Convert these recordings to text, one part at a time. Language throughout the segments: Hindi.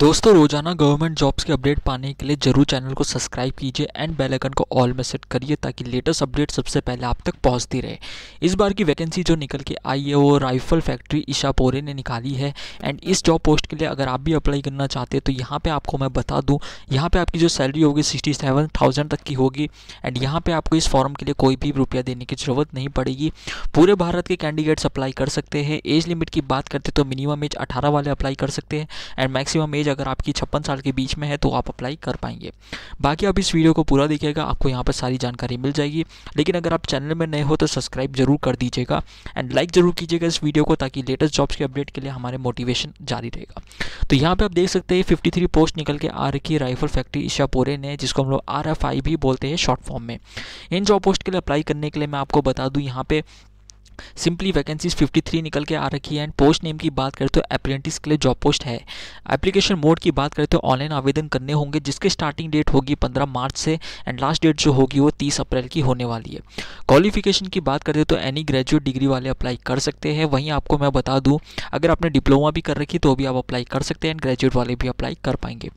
दोस्तों रोजाना गवर्नमेंट जॉब्स के अपडेट पाने के लिए जरूर चैनल को सब्सक्राइब कीजिए एंड बेल आइकन को ऑल में सेट करिए ताकि लेटेस्ट अपडेट सबसे पहले आप तक पहुंचती रहे इस बार की वैकेंसी जो निकल के आई है वो राइफल फैक्ट्री ईशा पोरे ने निकाली है एंड इस जॉब पोस्ट के लिए अगर आप भी अप्लाई करना चाहते हैं तो यहाँ पर आपको मैं बता दूँ यहाँ पर आपकी जो सैलरी होगी सिक्सटी सेवन थाउजेंड तक की होगी एंड यहाँ पर आपको इस फॉर्म के लिए कोई भी रुपया देने की ज़रूरत नहीं पड़ेगी पूरे भारत के कैंडिडेट्स अप्लाई कर सकते हैं एज लिमिट की बात करते तो मिनिमम एज अठारह वाले अप्लाई कर सकते हैं एंड मैक्सिमम एज एज अगर आपकी छप्पन साल के बीच में है तो आप अप्लाई कर पाएंगे बाकी आप इस वीडियो को पूरा देखिएगा आपको यहाँ पर सारी जानकारी मिल जाएगी लेकिन अगर आप चैनल में नए हो तो सब्सक्राइब जरूर कर दीजिएगा एंड लाइक ज़रूर कीजिएगा इस वीडियो को ताकि लेटेस्ट जॉब्स के अपडेट के लिए हमारे मोटिवेशन जारी रहेगा तो यहाँ पर आप देख सकते हैं फिफ्टी पोस्ट निकल के आ रखी राइफल फैक्ट्री ईशापोरे ने जिसको हम लोग आर भी बोलते हैं शॉर्ट फॉर्म में इन जॉब पोस्ट के लिए अप्लाई करने के लिए मैं आपको बता दूँ यहाँ पर सिंपली वैकेंसीज 53 निकल के आ रखी है एंड पोस्ट नेम की बात करें तो अप्रेंटिस के लिए जॉब पोस्ट है एप्लीकेशन मोड की बात करें तो ऑनलाइन आवेदन करने होंगे जिसके स्टार्टिंग डेट होगी 15 मार्च से एंड लास्ट डेट जो होगी वो 30 अप्रैल की होने वाली है क्वालिफिकेशन की बात करें तो एनी ग्रेजुएट डिग्री वाले अप्लाई कर सकते हैं वहीं आपको मैं बता दूँ अगर आपने डिप्लोमा भी कर रखी तो भी आप अप्लाई कर सकते हैं एंड ग्रेजुएट वाले भी अप्लाई कर पाएंगे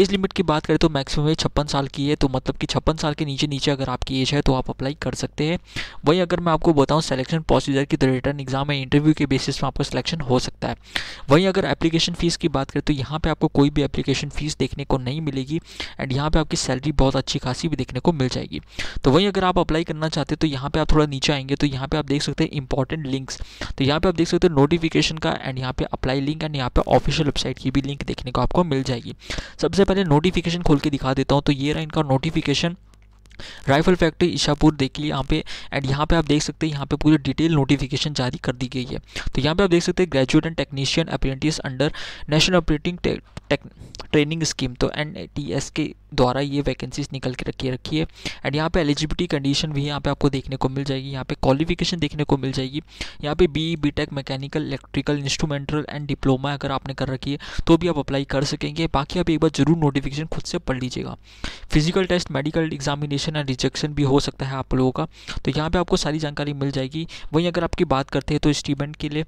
एज लिमिट की बात करें तो मैक्सिमम एज छप्पन साल की है तो मतलब कि छप्पन साल के नीचे नीचे अगर आपकी एज है तो आप अप्लाई कर सकते हैं वहीं अगर मैं आपको बताऊँ सेलेक्शन प्रोसीजर की तो रिटर्न एग्जाम है इंटरव्यू के बेसिस पर आपका सिलेक्शन हो सकता है वहीं अगर एप्लीकेशन फ़ीस की बात करें तो यहाँ पर आपको कोई भी एप्लीकेशन फ़ीस देखने को नहीं मिलेगी एंड यहाँ पर आपकी सैलरी बहुत अच्छी खासी भी देखने को मिल जाएगी तो वहीं अगर आप अप्लाई करना चाहते हैं तो यहाँ पर आप थोड़ा नीचे आएंगे तो यहाँ पर आप देख सकते हैं इंपॉर्टेंट लिंक्स तो यहाँ पर आप देख सकते हो नोटिफिकेशन का एंड यहाँ पर अप्लाई लिंक एंड यहाँ पर ऑफिशियल वेबसाइट की भी लिंक देखने को आपको मिल जाएगी सबसे पहले नोटिफिकेशन खोल के दिखा देता हूँ तो ये रहा इनका नोटिफिकेशन राइफल फैक्ट्री ईशापुर देख लिए यहाँ पे एंड यहाँ पे आप देख सकते हैं यहाँ पे पूरी डिटेल नोटिफिकेशन जारी कर दी गई है तो यहाँ पे आप देख सकते हैं graduate and technician apprentice under national operating training scheme तो एन टी एस के द्वारा ये वैकेंसीज निकल के रखी रखी है एंड यहाँ पे एलिजिबिलिटी कंडीशन भी यहाँ पे आपको देखने को मिल जाएगी यहाँ पे क्वालिफिकेशन देखने को मिल जाएगी यहाँ पे B B tech mechanical electrical instrumental and diploma अगर आपने कर रखी है तो भी आप अप्लाई कर सकेंगे बाकी आप एक बार जरूर नोटिफिकेशन खुद से पढ़ लीजिएगा physical test medical examination and rejection भी हो सकता है आप लोगों का तो यहाँ पर आपको सारी जानकारी मिल जाएगी वहीं अगर आपकी बात करते हैं तो स्टूडेंट के लिए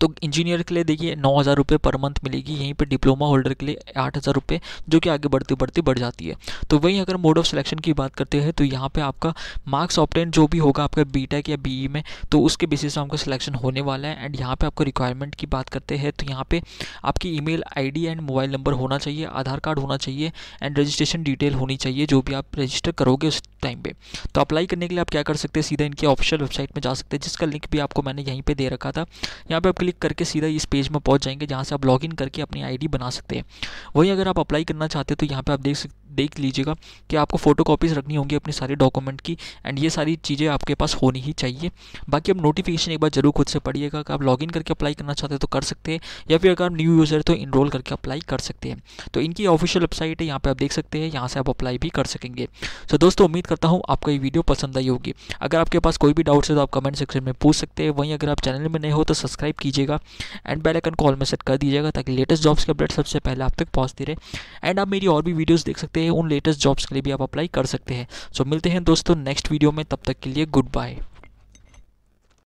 तो इंजीनियर के लिए देखिए नौ हज़ार रुपये पर मंथ मिलेगी यहीं पे डिप्लोमा होल्डर के लिए आठ हज़ार रुपये जो कि आगे बढ़ती बढ़ती बढ़ जाती है तो वहीं अगर मोड ऑफ सिलेक्शन की बात करते हैं तो यहाँ पे आपका मार्क्स ऑप्टेन जो भी होगा आपका बी या बी e में तो उसके बेसिस पर आपका सिलेक्शन होने वाला है एंड यहाँ पर आपको रिक्वायरमेंट की बात करते हैं तो यहाँ पर आपकी email and mobile number होना चाहिए आधार कार्ड होना चाहिए एंड रजिस्ट्रेशन डिटेल होनी चाहिए जो भी आप रजिस्टर करोगे उस टाइम पर तो अप्लाई करने के लिए आप क्या कर सकते हैं सीधा इनकी ऑफिशियल वेबसाइट में जा सकते हैं जिसका लिंक भी आपको मैंने यहीं पर दे रखा था यहाँ पर आप क्लिक करके सीधा इस पेज में पहुंच जाएंगे जहां से आप लॉगिन करके अपनी आईडी बना सकते हैं वहीं अगर आप अप्लाई करना चाहते हैं तो यहाँ पर आप देख सकते देख लीजिएगा कि आपको फ़ोटो कॉपीज़ रखनी होंगी अपने सारे डॉक्यूमेंट की एंड ये सारी चीज़ें आपके पास होनी ही चाहिए बाकी आप नोटिफिकेशन एक बार जरूर खुद से पढ़िएगा कि आप लॉगिन करके अप्लाई करना चाहते हैं तो कर सकते हैं या फिर अगर आप न्यू यूज़र है तो इनरोल करके अप्लाई कर सकते हैं तो इनकी ऑफिशियल वेबसाइट है यहाँ पर आप देख सकते हैं यहाँ से आप अप्लाई भी कर सकेंगे सो दोस्तों उम्मीद करता हूँ आपको ये वीडियो पसंद आई होगी अगर आपके पास कोई भी डाउट्स है तो आप कमेंट सेक्शन में पूछ सकते हैं वहीं अगर आप चैनल में नए हो तो सब्सक्राइब कीजिएगा एंड बेल आइकन कॉल में सेट कर दीजिएगा ताकि लेटेस्ट जॉब्स के अपडेट सबसे पहले आप तक पहुँचती रहे एंड आप मेरी और भी वीडियोज़ देख सकते हैं सकते हैं उन लेटेस्ट जॉब्स के लिए भी आप अप्लाई कर सकते हैं सो so, मिलते हैं दोस्तों नेक्स्ट वीडियो में तब तक के लिए गुड बाय